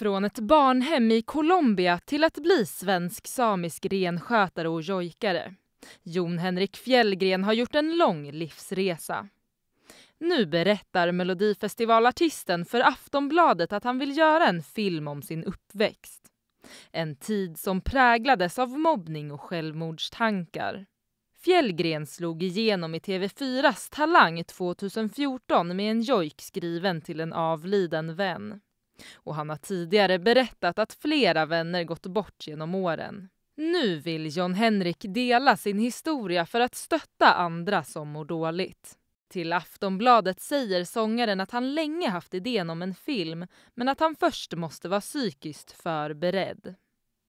Från ett barnhem i Colombia till att bli svensk samisk renskötare och jojkare. Jon Henrik Fjällgren har gjort en lång livsresa. Nu berättar Melodifestivalartisten för Aftonbladet att han vill göra en film om sin uppväxt. En tid som präglades av mobbning och självmordstankar. Fjällgren slog igenom i TV4s Talang 2014 med en jojk skriven till en avliden vän. Och han har tidigare berättat att flera vänner gått bort genom åren. Nu vill John Henrik dela sin historia för att stötta andra som mår dåligt. Till Aftonbladet säger sångaren att han länge haft idén om en film men att han först måste vara psykiskt förberedd.